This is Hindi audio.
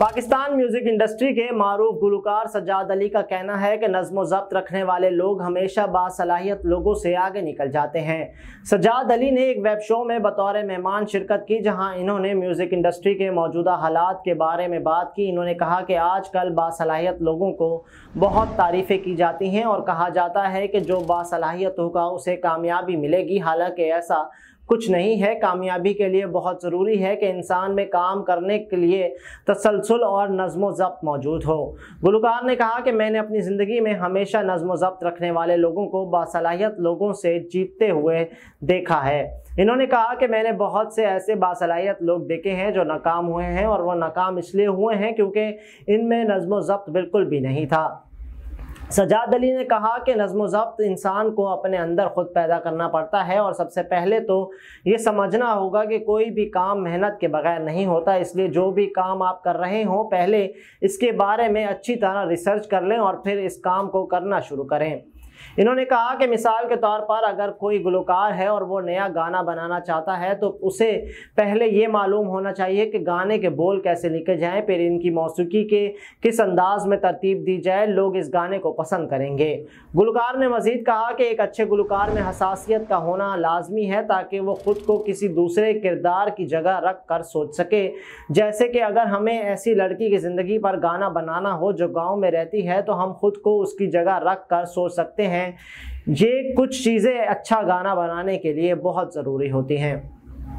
पाकिस्तान म्यूजिक इंडस्ट्री के मरूफ गुलकार सज्जाद अली का कहना है कि नज्म जब्त रखने वाले लोग हमेशा बासलाहियत लोगों से आगे निकल जाते हैं सज्जाद अली ने एक वेब शो में बतौर मेहमान शिरकत की जहां इन्होंने म्यूजिक इंडस्ट्री के मौजूदा हालात के बारे में बात की इन्होंने कहा कि आजकल बासलाहियत लोगों को बहुत तारीफ़ें की जाती हैं और कहा जाता है कि जो बासलाहियत होगा उसे कामयाबी मिलेगी हालांकि ऐसा कुछ नहीं है कामयाबी के लिए बहुत ज़रूरी है कि इंसान में काम करने के लिए तसलसल और नज़म ज़ब्त मौजूद हो गुलकार ने कहा कि मैंने अपनी ज़िंदगी में हमेशा नज़म ज़ब्त रखने वाले लोगों को बासलाहियत लोगों से जीतते हुए देखा है इन्होंने कहा कि मैंने बहुत से ऐसे बासलाहियत लोग देखे हैं जो नाकाम हुए हैं और वह नाकाम इसलिए हुए हैं क्योंकि इनमें नज़म ज़ब्त बिल्कुल भी नहीं था सजाद अली ने कहा कि नज़म ज़ब्त इंसान को अपने अंदर ख़ुद पैदा करना पड़ता है और सबसे पहले तो ये समझना होगा कि कोई भी काम मेहनत के बगैर नहीं होता इसलिए जो भी काम आप कर रहे हों पहले इसके बारे में अच्छी तरह रिसर्च कर लें और फिर इस काम को करना शुरू करें इन्होंने कहा कि मिसाल के तौर पर अगर कोई गुलकार है और वो नया गाना बनाना चाहता है तो उसे पहले ये मालूम होना चाहिए कि गाने के बोल कैसे लिखे जाएँ फिर इनकी मौसीकी के किस अंदाज में तरतीब दी जाए लोग इस गाने को पसंद करेंगे गुलकार ने मजीद कहा कि एक अच्छे गुलकार में हसासीत का होना लाजमी है ताकि वो खुद को किसी दूसरे किरदार की जगह रख कर सोच सके जैसे कि अगर हमें ऐसी लड़की की ज़िंदगी पर गाना बनाना हो जो गाँव में रहती है तो हम खुद को उसकी जगह रख कर सोच सकते हैं ये कुछ चीज़ें अच्छा गाना बनाने के लिए बहुत ज़रूरी होती हैं